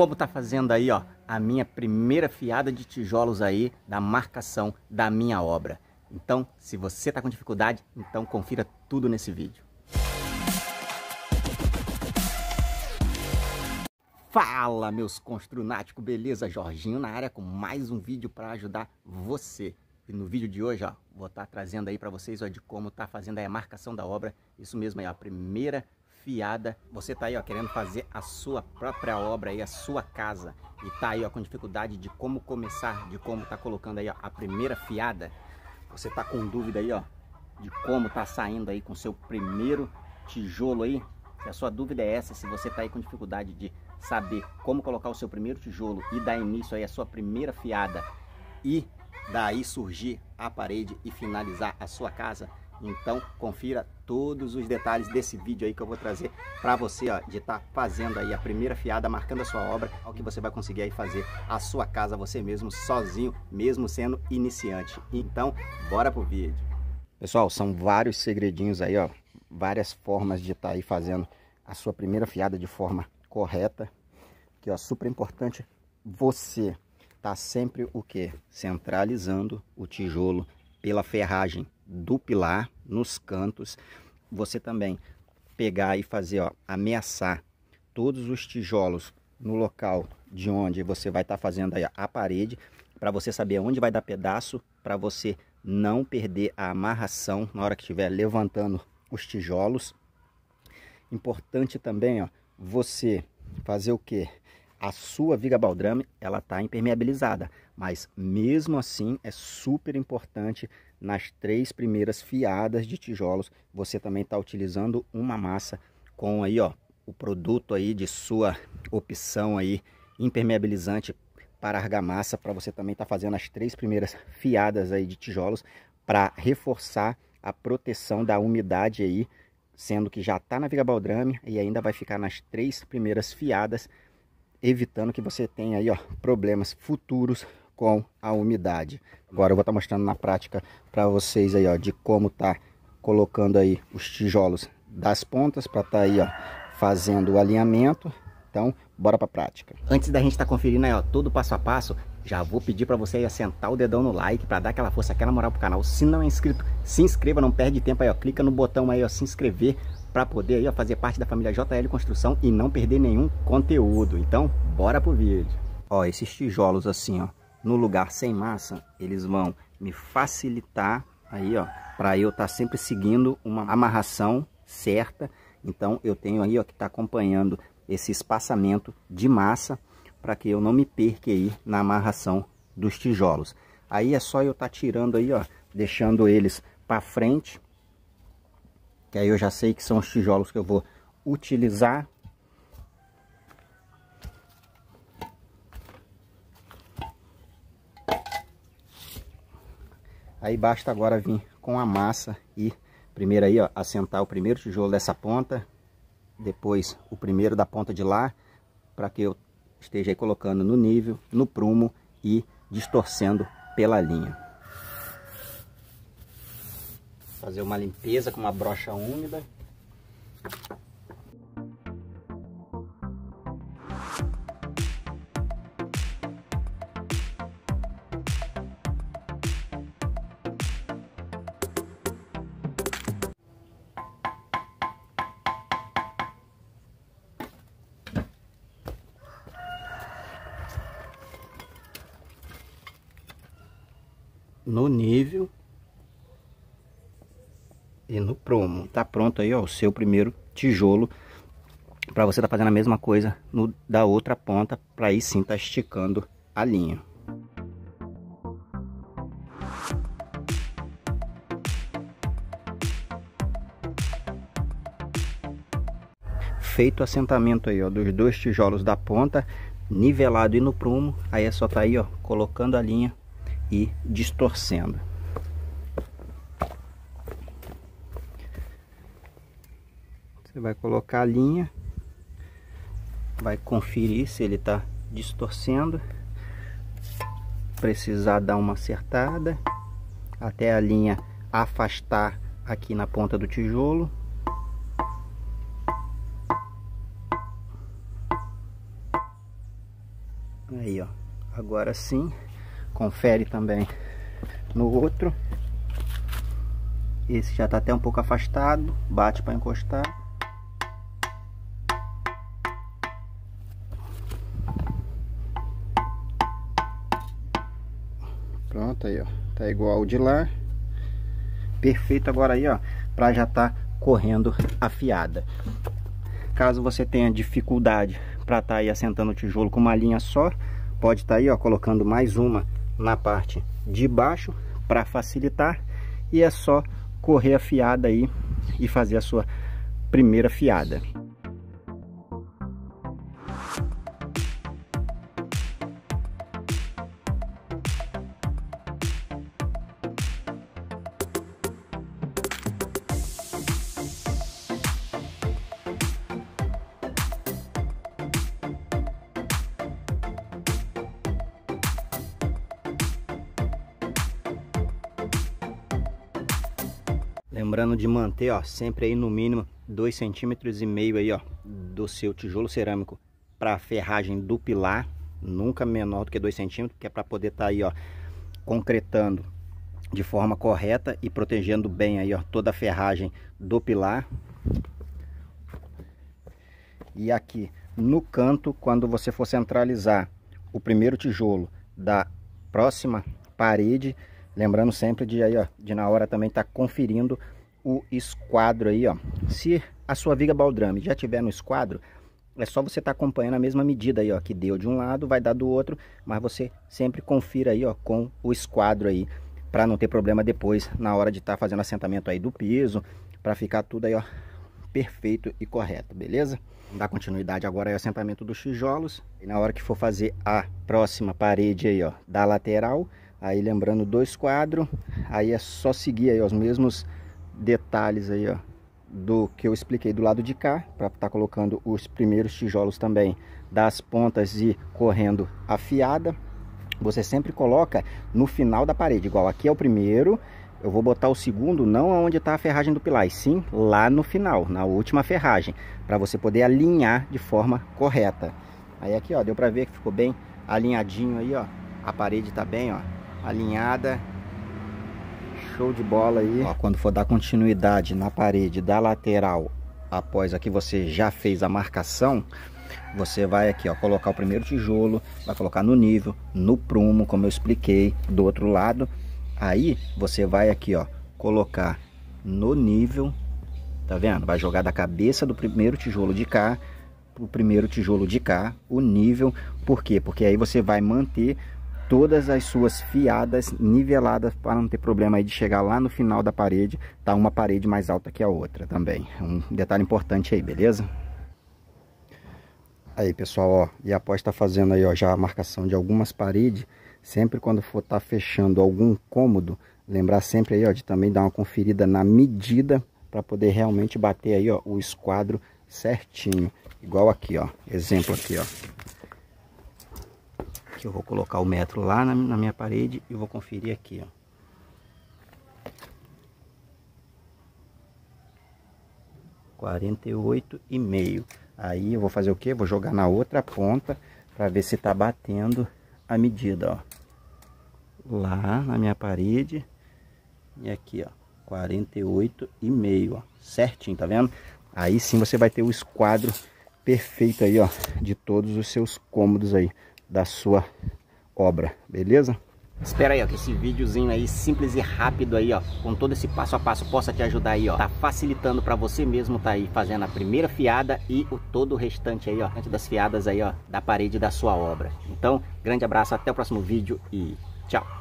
Como tá fazendo aí, ó, a minha primeira fiada de tijolos aí da marcação da minha obra. Então, se você tá com dificuldade, então confira tudo nesse vídeo. Fala, meus construnáticos, beleza? Jorginho na área com mais um vídeo para ajudar você. E no vídeo de hoje, ó, vou estar tá trazendo aí para vocês ó, de como tá fazendo a marcação da obra. Isso mesmo aí, ó, a primeira fiada. Você tá aí, ó, querendo fazer a sua própria obra aí, a sua casa. E tá aí, ó, com dificuldade de como começar, de como tá colocando aí, ó, a primeira fiada. Você tá com dúvida aí, ó, de como tá saindo aí com seu primeiro tijolo aí. Se a sua dúvida é essa, se você tá aí com dificuldade de saber como colocar o seu primeiro tijolo e dar início aí a sua primeira fiada e daí surgir a parede e finalizar a sua casa, então confira todos os detalhes desse vídeo aí que eu vou trazer para você ó, de estar tá fazendo aí a primeira fiada, marcando a sua obra, ao é que você vai conseguir aí fazer a sua casa você mesmo, sozinho, mesmo sendo iniciante. Então, bora pro vídeo. Pessoal, são vários segredinhos aí, ó, várias formas de estar tá aí fazendo a sua primeira fiada de forma correta, que ó, super importante você tá sempre o que? Centralizando o tijolo pela ferragem, do pilar, nos cantos. Você também pegar e fazer, ó, ameaçar todos os tijolos no local de onde você vai estar tá fazendo a parede, para você saber onde vai dar pedaço, para você não perder a amarração na hora que estiver levantando os tijolos. Importante também, ó, você fazer o que? A sua viga baldrame, ela está impermeabilizada, mas mesmo assim é super importante nas três primeiras fiadas de tijolos, você também está utilizando uma massa com aí, ó, o produto aí de sua opção aí, impermeabilizante para argamassa, para você também estar tá fazendo as três primeiras fiadas aí de tijolos para reforçar a proteção da umidade aí, sendo que já está na viga baldrame e ainda vai ficar nas três primeiras fiadas, evitando que você tenha aí, ó, problemas futuros com a umidade. Agora eu vou estar tá mostrando na prática para vocês aí, ó, de como tá colocando aí os tijolos das pontas para tá aí, ó, fazendo o alinhamento. Então, bora para a prática. Antes da gente estar tá conferindo aí, ó, todo passo a passo, já vou pedir para você aí assentar o dedão no like para dar aquela força, aquela moral pro canal. Se não é inscrito, se inscreva, não perde tempo aí, ó. Clica no botão aí, ó, se inscrever para poder aí, ó, fazer parte da família JL Construção e não perder nenhum conteúdo. Então, bora pro vídeo. Ó, esses tijolos assim, ó, no lugar sem massa, eles vão me facilitar aí, ó, para eu estar tá sempre seguindo uma amarração certa. Então eu tenho aí, ó, que está acompanhando esse espaçamento de massa para que eu não me perca aí na amarração dos tijolos. Aí é só eu estar tá tirando aí, ó, deixando eles para frente, que aí eu já sei que são os tijolos que eu vou utilizar Aí basta agora vir com a massa e primeiro aí, ó, assentar o primeiro tijolo dessa ponta, depois o primeiro da ponta de lá, para que eu esteja aí colocando no nível, no prumo e distorcendo pela linha. Fazer uma limpeza com uma brocha úmida. no nível e no promo. Tá pronto aí, ó, o seu primeiro tijolo para você tá fazendo a mesma coisa no, da outra ponta, para aí sim tá esticando a linha. Feito o assentamento aí, ó, dos dois tijolos da ponta, nivelado e no prumo, aí é só tá aí, ó, colocando a linha e distorcendo. Você vai colocar a linha, vai conferir se ele está distorcendo, precisar dar uma acertada até a linha afastar aqui na ponta do tijolo. Aí, ó. Agora sim, confere também no outro esse já está até um pouco afastado bate para encostar pronto aí ó tá igual ao de lá perfeito agora aí ó para já tá correndo afiada caso você tenha dificuldade para estar tá aí assentando o tijolo com uma linha só pode estar tá aí ó colocando mais uma na parte de baixo para facilitar e é só correr a fiada aí e fazer a sua primeira fiada. Lembrando de manter, ó, sempre aí no mínimo 2,5 cm aí, ó, do seu tijolo cerâmico para a ferragem do pilar, nunca menor do que 2 cm, que é para poder estar tá aí, ó, concretando de forma correta e protegendo bem aí, ó, toda a ferragem do pilar. E aqui no canto, quando você for centralizar o primeiro tijolo da próxima parede, Lembrando sempre de aí, ó, de na hora também estar tá conferindo o esquadro aí, ó. Se a sua viga baldrame já tiver no esquadro, é só você estar tá acompanhando a mesma medida aí, ó, que deu de um lado, vai dar do outro, mas você sempre confira aí, ó, com o esquadro aí, para não ter problema depois na hora de estar tá fazendo assentamento aí do piso, para ficar tudo aí, ó, perfeito e correto, beleza? Vamos dar continuidade agora ao assentamento dos tijolos. E na hora que for fazer a próxima parede aí, ó, da lateral, Aí lembrando dois quadros, aí é só seguir aí ó, os mesmos detalhes aí ó, do que eu expliquei do lado de cá, para estar tá colocando os primeiros tijolos também das pontas e correndo afiada. Você sempre coloca no final da parede, igual aqui é o primeiro, eu vou botar o segundo não onde está a ferragem do pilar, e sim lá no final, na última ferragem, para você poder alinhar de forma correta. Aí aqui, ó, deu para ver que ficou bem alinhadinho aí, ó. A parede tá bem, ó, alinhada. Show de bola aí. Ó, quando for dar continuidade na parede da lateral, após aqui você já fez a marcação, você vai aqui, ó, colocar o primeiro tijolo, vai colocar no nível, no prumo, como eu expliquei, do outro lado. Aí você vai aqui, ó, colocar no nível, tá vendo? Vai jogar da cabeça do primeiro tijolo de cá, o primeiro tijolo de cá, o nível. Por quê? Porque aí você vai manter todas as suas fiadas niveladas para não ter problema aí de chegar lá no final da parede, tá uma parede mais alta que a outra também. Um detalhe importante aí, beleza? Aí, pessoal, ó, e após tá fazendo aí, ó, já a marcação de algumas paredes, sempre quando for tá fechando algum cômodo, lembrar sempre aí, ó, de também dar uma conferida na medida para poder realmente bater aí, ó, o esquadro certinho. Igual aqui, ó, exemplo aqui, ó que eu vou colocar o metro lá na, na minha parede e vou conferir aqui, ó. quarenta e oito e meio aí eu vou fazer o que vou jogar na outra ponta para ver se tá batendo a medida ó lá na minha parede e aqui ó 48 e meio ó certinho tá vendo aí sim você vai ter o esquadro perfeito aí ó de todos os seus cômodos aí da sua obra, beleza? Espera aí, ó, que esse videozinho aí simples e rápido aí, ó, com todo esse passo a passo possa te ajudar aí, ó. Tá facilitando para você mesmo tá aí fazendo a primeira fiada e o todo o restante aí, ó, antes das fiadas aí, ó, da parede da sua obra. Então, grande abraço, até o próximo vídeo e tchau.